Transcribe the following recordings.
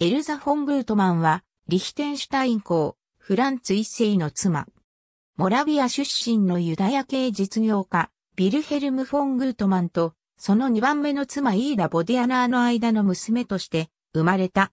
エルザ・フォン・グートマンは、リヒテンシュタイン公、フランツ一世の妻。モラビア出身のユダヤ系実業家、ビルヘルム・フォン・グートマンと、その二番目の妻イーダ・ボディアナーの間の娘として生まれた。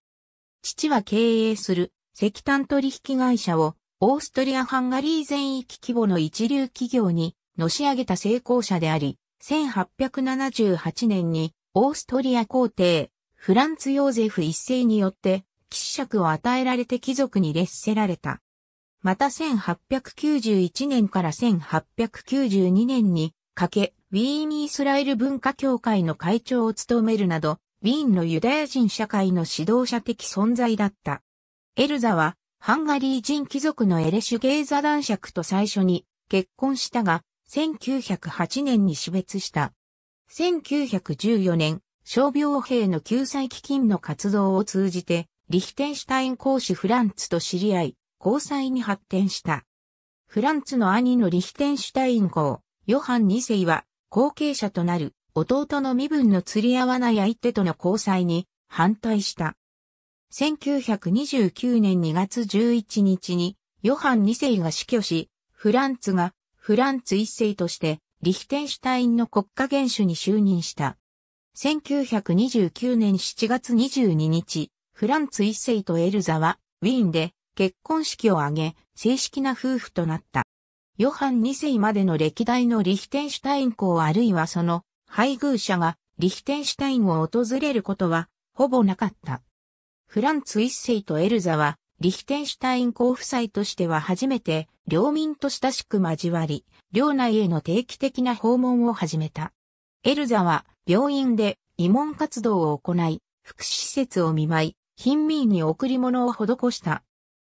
父は経営する石炭取引会社をオーストリア・ハンガリー全域規模の一流企業にのし上げた成功者であり、1878年にオーストリア皇帝フランツ・ヨーゼフ一世によって、騎士爵を与えられて貴族に劣せられた。また1891年から1892年にかけ、ウィーン・イスラエル文化協会の会長を務めるなど、ウィーンのユダヤ人社会の指導者的存在だった。エルザは、ハンガリー人貴族のエレシュゲーザ男爵と最初に結婚したが、1908年に死別した。1914年、傷病兵の救済基金の活動を通じて、リヒテンシュタイン公使フランツと知り合い、交際に発展した。フランツの兄のリヒテンシュタイン公、ヨハン2世は、後継者となる弟の身分の釣り合わない相手との交際に反対した。1929年2月11日に、ヨハン2世が死去し、フランツがフランツ1世としてリヒテンシュタインの国家元首に就任した。1929年7月22日、フランツ一世とエルザは、ウィーンで結婚式を挙げ、正式な夫婦となった。ヨハン二世までの歴代のリヒテンシュタイン公あるいはその配偶者がリヒテンシュタインを訪れることはほぼなかった。フランツ一世とエルザはリヒテンシュタイン公夫妻としては初めて領民と親しく交わり、領内への定期的な訪問を始めた。エルザは病院で慰問活動を行い、福祉施設を見舞い、貧民に贈り物を施した。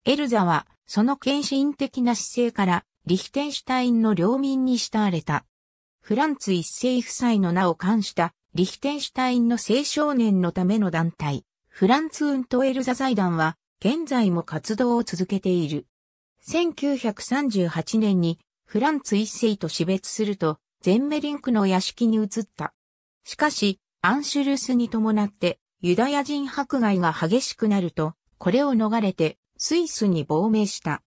エルザは、その献身的な姿勢から、リヒテンシュタインの領民に慕われた。フランツ一世夫妻の名を冠した、リヒテンシュタインの青少年のための団体、フランツ・ウント・エルザ財団は、現在も活動を続けている。1938年に、フランツ一世と死別すると、ゼンメリンクの屋敷に移った。しかし、アンシュルスに伴ってユダヤ人迫害が激しくなると、これを逃れてスイスに亡命した。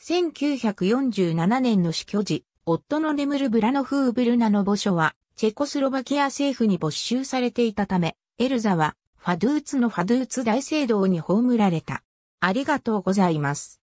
1947年の死去時、夫の眠ムル・ブラノフーブルナの墓所は、チェコスロバキア政府に没収されていたため、エルザは、ファドゥーツのファドゥーツ大聖堂に葬られた。ありがとうございます。